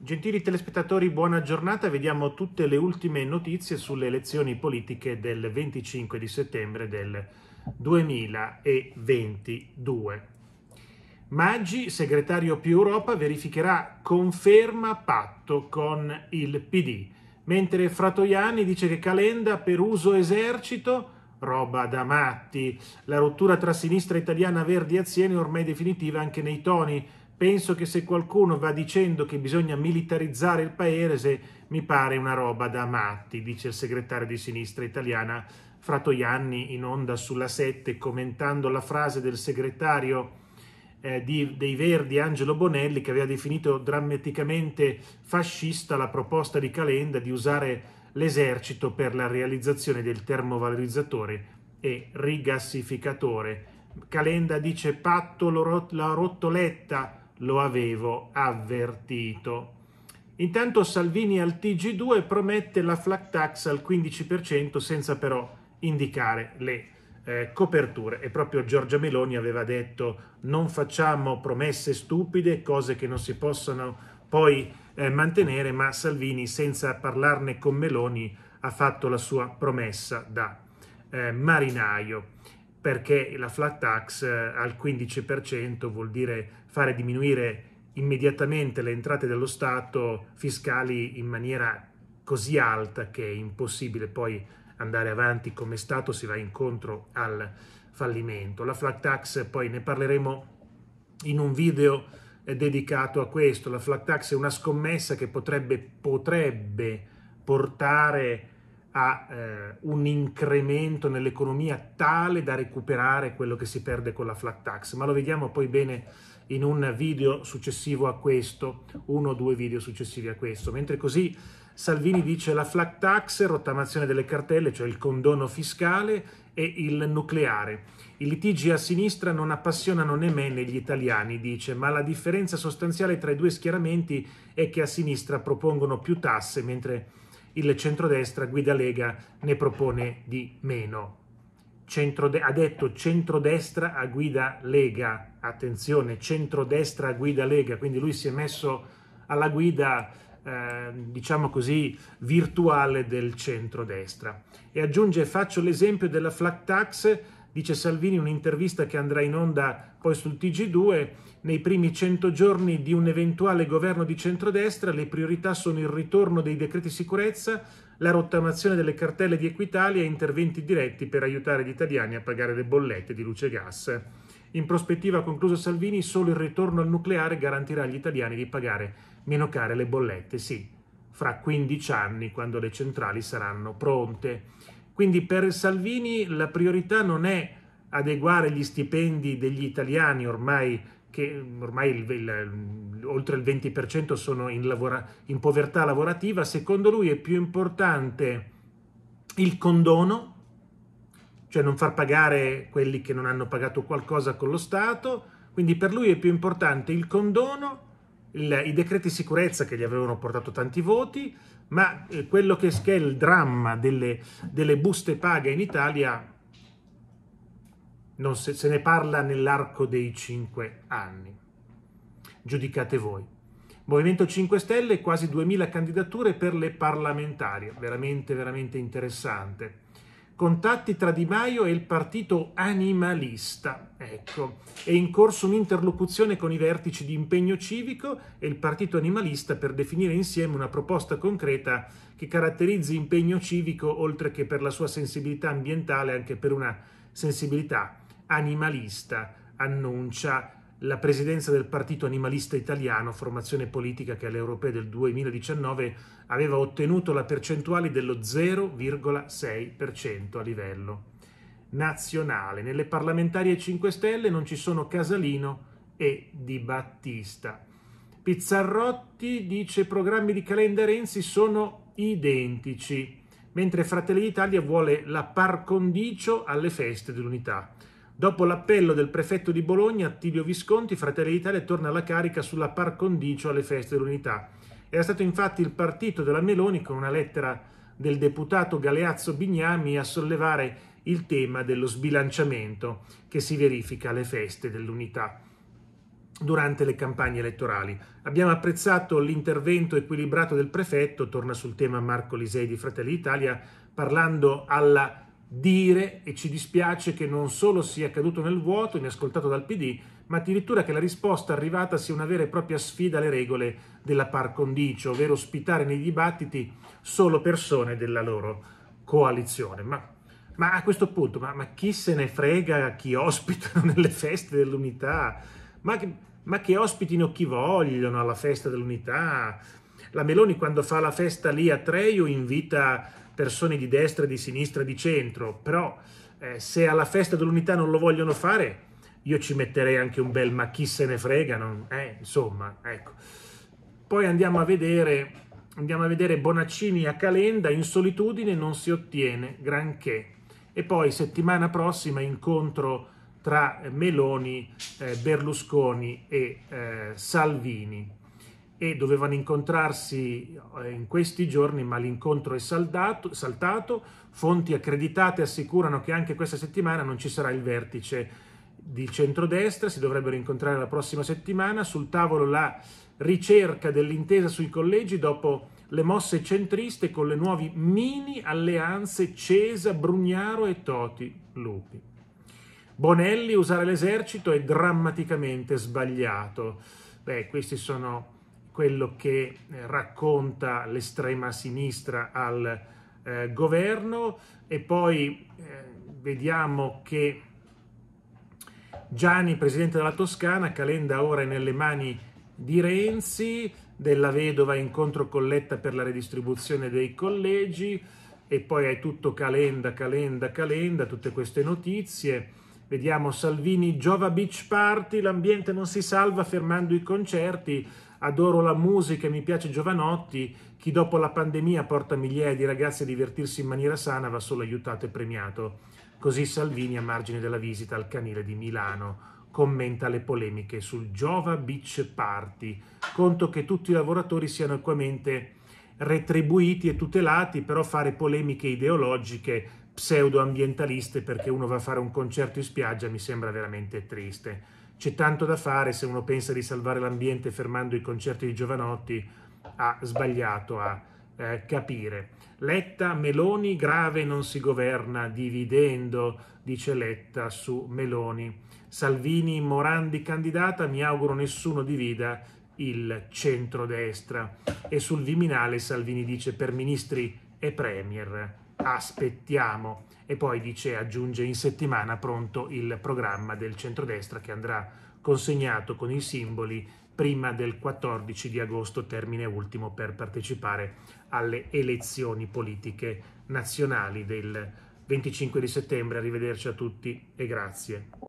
Gentili telespettatori, buona giornata. Vediamo tutte le ultime notizie sulle elezioni politiche del 25 di settembre del 2022. Maggi, segretario più Europa, verificherà conferma patto con il PD, mentre Fratoiani dice che Calenda per uso esercito roba da matti. La rottura tra sinistra italiana, verdi e è ormai definitiva anche nei toni penso che se qualcuno va dicendo che bisogna militarizzare il paese, mi pare una roba da matti, dice il segretario di sinistra italiana Fratoianni in onda sulla 7 commentando la frase del segretario eh, di, dei Verdi Angelo Bonelli che aveva definito drammaticamente fascista la proposta di Calenda di usare l'esercito per la realizzazione del termovalorizzatore e rigassificatore. Calenda dice patto la rotoletta lo avevo avvertito. Intanto Salvini al TG2 promette la flat tax al 15% senza però indicare le eh, coperture e proprio Giorgia Meloni aveva detto non facciamo promesse stupide, cose che non si possono poi eh, mantenere, ma Salvini senza parlarne con Meloni ha fatto la sua promessa da eh, marinaio perché la flat tax eh, al 15% vuol dire fare diminuire immediatamente le entrate dello Stato fiscali in maniera così alta che è impossibile poi andare avanti come Stato, si va incontro al fallimento. La flat tax poi ne parleremo in un video dedicato a questo. La flat tax è una scommessa che potrebbe, potrebbe portare a eh, un incremento nell'economia tale da recuperare quello che si perde con la flat tax, ma lo vediamo poi bene in un video successivo a questo, uno o due video successivi a questo, mentre così Salvini dice la flat tax, rottamazione delle cartelle, cioè il condono fiscale e il nucleare. I litigi a sinistra non appassionano né me né gli italiani, dice, ma la differenza sostanziale tra i due schieramenti è che a sinistra propongono più tasse, mentre il centrodestra guida Lega ne propone di meno. Centrode- ha detto centrodestra a guida Lega, attenzione, centrodestra a guida Lega, quindi lui si è messo alla guida, eh, diciamo così, virtuale del centrodestra. E aggiunge, faccio l'esempio della flat tax dice Salvini in un'intervista che andrà in onda poi sul TG2, nei primi 100 giorni di un eventuale governo di centrodestra le priorità sono il ritorno dei decreti sicurezza, la rottamazione delle cartelle di Equitalia e interventi diretti per aiutare gli italiani a pagare le bollette di luce e gas. In prospettiva, ha concluso Salvini, solo il ritorno al nucleare garantirà agli italiani di pagare meno care le bollette, sì, fra 15 anni quando le centrali saranno pronte. Quindi per Salvini la priorità non è adeguare gli stipendi degli italiani ormai che ormai il, il, oltre il 20% sono in, lavora, in povertà lavorativa, secondo lui è più importante il condono, cioè non far pagare quelli che non hanno pagato qualcosa con lo Stato, quindi per lui è più importante il condono, il, i decreti sicurezza che gli avevano portato tanti voti, ma eh, quello che è il dramma delle, delle buste paga in Italia non se, se ne parla nell'arco dei cinque anni. Giudicate voi. Movimento 5 Stelle, quasi 2.000 candidature per le parlamentari, veramente, veramente interessante. Contatti tra Di Maio e il partito animalista. Ecco, è in corso un'interlocuzione con i vertici di impegno civico e il partito animalista per definire insieme una proposta concreta che caratterizzi impegno civico oltre che per la sua sensibilità ambientale anche per una sensibilità animalista, annuncia la presidenza del Partito Animalista Italiano, formazione politica che alle europee del 2019 aveva ottenuto la percentuale dello 0,6% a livello nazionale. Nelle parlamentarie 5 Stelle non ci sono Casalino e Di Battista. Pizzarrotti dice programmi di Calenda Renzi sono identici, mentre Fratelli d'Italia vuole la par condicio alle feste dell'unità. Dopo l'appello del prefetto di Bologna, Attilio Visconti, Fratelli d'Italia torna alla carica sulla par condicio alle feste dell'unità. Era stato infatti il partito della Meloni con una lettera del deputato Galeazzo Bignami a sollevare il tema dello sbilanciamento che si verifica alle feste dell'unità durante le campagne elettorali. Abbiamo apprezzato l'intervento equilibrato del prefetto, torna sul tema Marco Lisei di Fratelli d'Italia, parlando alla dire, e ci dispiace che non solo sia caduto nel vuoto, inascoltato dal PD, ma addirittura che la risposta arrivata sia una vera e propria sfida alle regole della par condicio, ovvero ospitare nei dibattiti solo persone della loro coalizione. Ma, ma a questo punto, ma, ma, chi se ne frega chi ospitano nelle feste dell'unità? Ma che, ma che ospitino chi vogliono alla festa dell'unità? La Meloni quando fa la festa lì a Treio invita persone di destra, di sinistra, di centro, però eh, se alla festa dell'unità non lo vogliono fare, io ci metterei anche un bel ma chi se ne frega, non, eh, insomma, ecco. Poi andiamo a vedere, andiamo a vedere Bonaccini a Calenda, in solitudine non si ottiene granché. E poi settimana prossima incontro tra Meloni, eh, Berlusconi e eh, Salvini e dovevano incontrarsi eh, in questi giorni, ma l'incontro è saldato, saltato. Fonti accreditate assicurano che anche questa settimana non ci sarà il vertice di centrodestra, si dovrebbero incontrare la prossima settimana. Sul tavolo la ricerca dell'intesa sui collegi dopo le mosse centriste con le nuove mini alleanze Cesa, Brugnaro e Toti Lupi. Bonelli usare l'esercito è drammaticamente sbagliato. Beh, questi sono quello che eh, racconta l'estrema sinistra al eh, governo e poi eh, vediamo che Gianni, presidente della Toscana, Calenda ora è nelle mani di Renzi, della vedova incontro colletta per la redistribuzione dei collegi e poi è tutto Calenda, Calenda, Calenda, tutte queste notizie. Vediamo Salvini, Giova Beach Party, l'ambiente non si salva fermando i concerti adoro la musica, e mi piace Giovanotti, chi dopo la pandemia porta migliaia di ragazzi a divertirsi in maniera sana va solo aiutato e premiato. Così Salvini a margine della visita al canile di Milano commenta le polemiche sul Giova Beach Party. Conto che tutti i lavoratori siano equamente retribuiti e tutelati, però fare polemiche ideologiche pseudoambientaliste perché uno va a fare un concerto in spiaggia mi sembra veramente triste c'è tanto da fare se uno pensa di salvare l'ambiente fermando i concerti di Giovanotti, ha sbagliato a eh, capire. Letta, Meloni, grave non si governa dividendo, dice Letta su Meloni. Salvini, Morandi candidata, mi auguro nessuno divida il centrodestra. E sul Viminale Salvini dice per ministri e premier aspettiamo. E poi dice, aggiunge in settimana pronto il programma del centrodestra che andrà consegnato con i simboli prima del 14 di agosto, termine ultimo per partecipare alle elezioni politiche nazionali del 25 di settembre. Arrivederci a tutti e grazie.